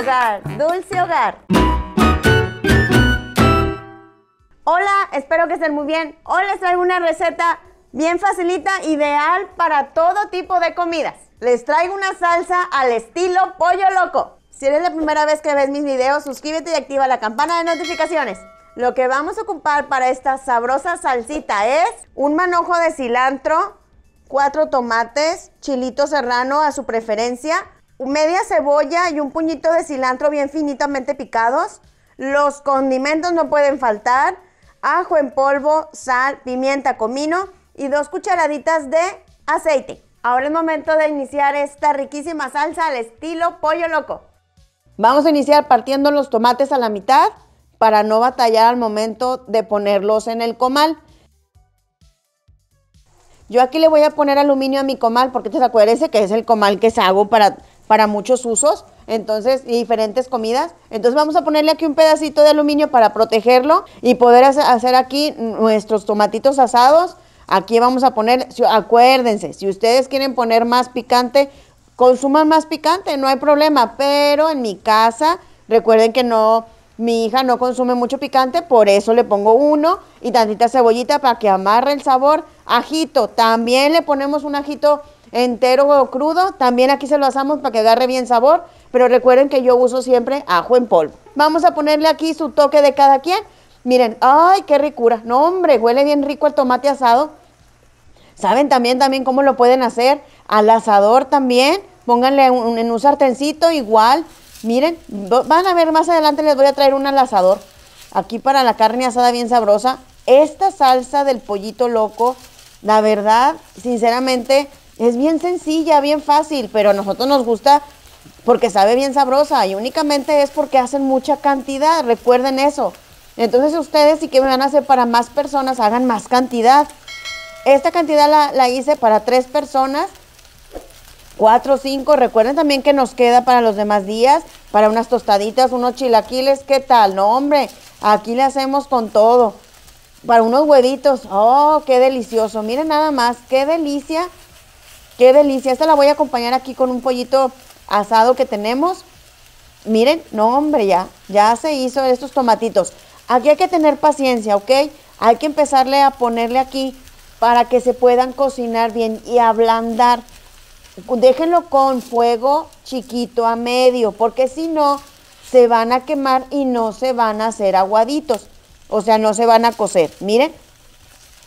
hogar, dulce hogar. Hola, espero que estén muy bien. Hoy les traigo una receta bien facilita, ideal para todo tipo de comidas. Les traigo una salsa al estilo pollo loco. Si eres la primera vez que ves mis videos, suscríbete y activa la campana de notificaciones. Lo que vamos a ocupar para esta sabrosa salsita es un manojo de cilantro, cuatro tomates, chilito serrano a su preferencia, media cebolla y un puñito de cilantro bien finitamente picados. Los condimentos no pueden faltar. Ajo en polvo, sal, pimienta, comino y dos cucharaditas de aceite. Ahora es momento de iniciar esta riquísima salsa al estilo pollo loco. Vamos a iniciar partiendo los tomates a la mitad para no batallar al momento de ponerlos en el comal. Yo aquí le voy a poner aluminio a mi comal porque te acuérdense que es el comal que se hago para para muchos usos, entonces, y diferentes comidas. Entonces vamos a ponerle aquí un pedacito de aluminio para protegerlo y poder hacer aquí nuestros tomatitos asados. Aquí vamos a poner, acuérdense, si ustedes quieren poner más picante, consuman más picante, no hay problema, pero en mi casa, recuerden que no, mi hija no consume mucho picante, por eso le pongo uno y tantita cebollita para que amarre el sabor. Ajito, también le ponemos un ajito entero o crudo. También aquí se lo asamos para que agarre bien sabor. Pero recuerden que yo uso siempre ajo en polvo. Vamos a ponerle aquí su toque de cada quien. Miren, ay, qué ricura. No, hombre, huele bien rico el tomate asado. ¿Saben también, también cómo lo pueden hacer? Al asador también. Pónganle en un sartencito igual. Miren, van a ver más adelante les voy a traer un al asador. Aquí para la carne asada bien sabrosa. Esta salsa del pollito loco, la verdad, sinceramente, es bien sencilla, bien fácil, pero a nosotros nos gusta porque sabe bien sabrosa y únicamente es porque hacen mucha cantidad, recuerden eso. Entonces ustedes sí que van a hacer para más personas, hagan más cantidad. Esta cantidad la, hice para tres personas, cuatro o cinco. Recuerden también que nos queda para los demás días, para unas tostaditas, unos chilaquiles, ¿qué tal? No, hombre, aquí le hacemos con todo. Para unos huevitos, oh, qué delicioso. Miren nada más, qué delicia Qué delicia. Esta la voy a acompañar aquí con un pollito asado que tenemos. Miren, no hombre, ya, ya se hizo estos tomatitos. Aquí hay que tener paciencia, ¿ok? Hay que empezarle a ponerle aquí para que se puedan cocinar bien y ablandar. Déjenlo con fuego chiquito a medio, porque si no, se van a quemar y no se van a hacer aguaditos. O sea, no se van a cocer. Miren,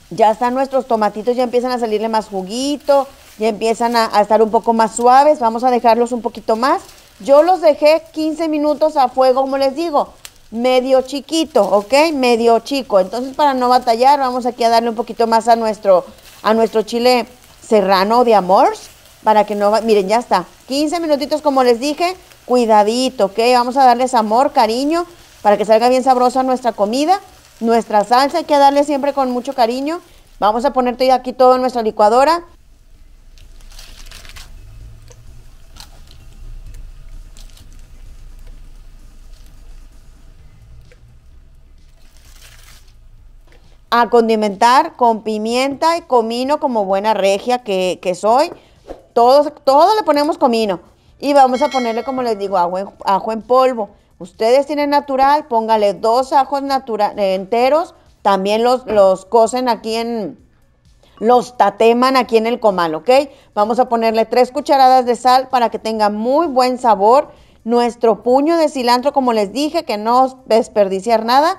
ya están nuestros tomatitos, ya empiezan a salirle más juguito, ya empiezan a, estar un poco más suaves. Vamos a dejarlos un poquito más. Yo los dejé 15 minutos a fuego, como les digo, medio chiquito, ¿ok? Medio chico. Entonces, para no batallar, vamos aquí a darle un poquito más a nuestro, a nuestro chile serrano de amors para que no... Miren, ya está. 15 minutitos, como les dije, cuidadito, ¿ok? Vamos a darles amor, cariño, para que salga bien sabrosa nuestra comida. Nuestra salsa hay que darle siempre con mucho cariño. Vamos a poner aquí todo en nuestra licuadora. a condimentar con pimienta y comino como buena regia que, que soy. Todos, todos le ponemos comino. Y vamos a ponerle, como les digo, ajo en, en polvo. Ustedes tienen natural, póngale dos ajos naturales eh, enteros. También los, los cocen aquí en, los tateman aquí en el comal, ¿ok? Vamos a ponerle tres cucharadas de sal para que tenga muy buen sabor. Nuestro puño de cilantro, como les dije, que no desperdiciar nada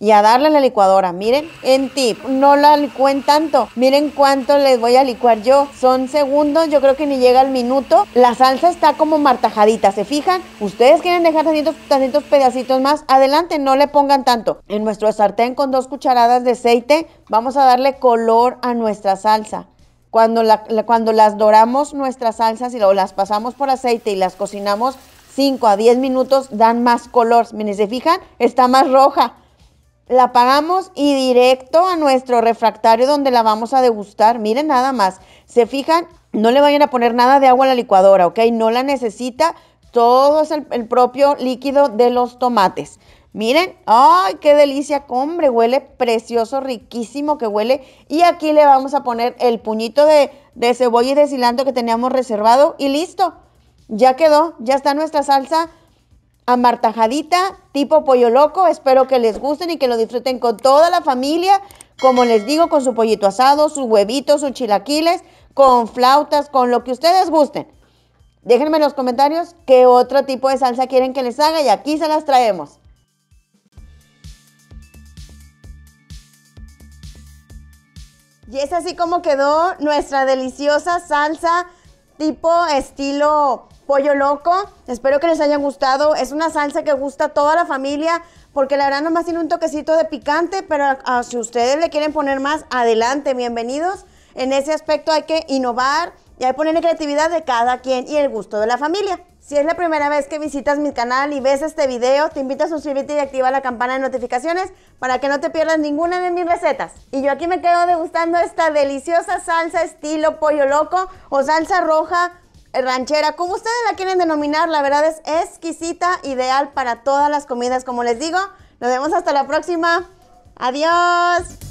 y a darle a la licuadora. Miren, en tip, no la licúen tanto. Miren cuánto les voy a licuar yo. Son segundos, yo creo que ni llega al minuto. La salsa está como martajadita, ¿se fijan? Ustedes quieren dejar tantitos, pedacitos más, adelante, no le pongan tanto. En nuestro sartén con dos cucharadas de aceite vamos a darle color a nuestra salsa. Cuando, la, cuando las doramos nuestras salsas y las pasamos por aceite y las cocinamos 5 a 10 minutos, dan más color. Miren, ¿se fijan? Está más roja la apagamos y directo a nuestro refractario donde la vamos a degustar. Miren nada más, se fijan, no le vayan a poner nada de agua a la licuadora, ¿ok? No la necesita, todo es el, propio líquido de los tomates. Miren, ay, qué delicia, hombre, huele precioso, riquísimo que huele. Y aquí le vamos a poner el puñito de, de cebolla y de cilantro que teníamos reservado y listo. Ya quedó, ya está nuestra salsa amartajadita, tipo pollo loco. Espero que les gusten y que lo disfruten con toda la familia. Como les digo, con su pollito asado, sus huevitos, sus chilaquiles, con flautas, con lo que ustedes gusten. Déjenme en los comentarios qué otro tipo de salsa quieren que les haga y aquí se las traemos. Y es así como quedó nuestra deliciosa salsa tipo estilo pollo loco. Espero que les haya gustado. Es una salsa que gusta a toda la familia porque la verdad nomás tiene un toquecito de picante, pero si ustedes le quieren poner más, adelante, bienvenidos. En ese aspecto hay que innovar y hay que poner la creatividad de cada quien y el gusto de la familia. Si es la primera vez que visitas mi canal y ves este video, te invito a suscribirte y activar la campana de notificaciones para que no te pierdas ninguna de mis recetas. Y yo aquí me quedo degustando esta deliciosa salsa estilo pollo loco o salsa roja eh, ranchera, como ustedes la quieren denominar, la verdad es exquisita, ideal para todas las comidas, como les digo. Nos vemos hasta la próxima. Adiós.